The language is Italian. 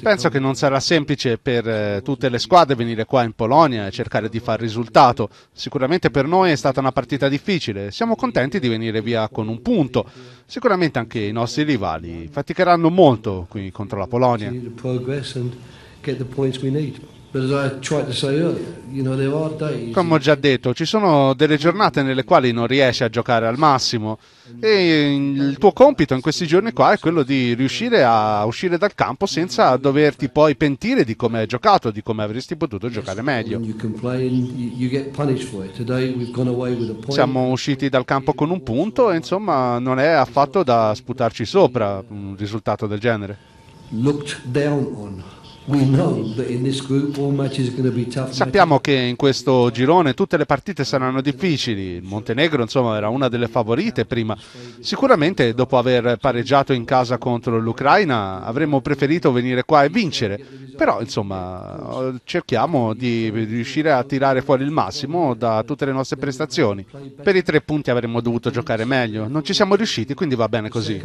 Penso che non sarà semplice per eh, tutte le squadre venire qua in Polonia e cercare di far risultato. Sicuramente per noi è stata una partita difficile. Siamo contenti di venire via con un punto. Sicuramente anche i nostri rivali faticheranno molto qui contro la Polonia. Come ho già detto, ci sono delle giornate nelle quali non riesci a giocare al massimo e il tuo compito in questi giorni qua è quello di riuscire a uscire dal campo senza doverti poi pentire di come hai giocato, di come avresti potuto giocare meglio. Siamo usciti dal campo con un punto e insomma non è affatto da sputarci sopra un risultato del genere. Looked down on. Sappiamo che in questo girone tutte le partite saranno difficili. Il Montenegro, insomma, era una delle favorite prima. Sicuramente dopo aver pareggiato in casa contro l'Ucraina avremmo preferito venire qua e vincere. Però, insomma, cerchiamo di riuscire a tirare fuori il massimo da tutte le nostre prestazioni. Per i tre punti avremmo dovuto giocare meglio. Non ci siamo riusciti, quindi va bene così.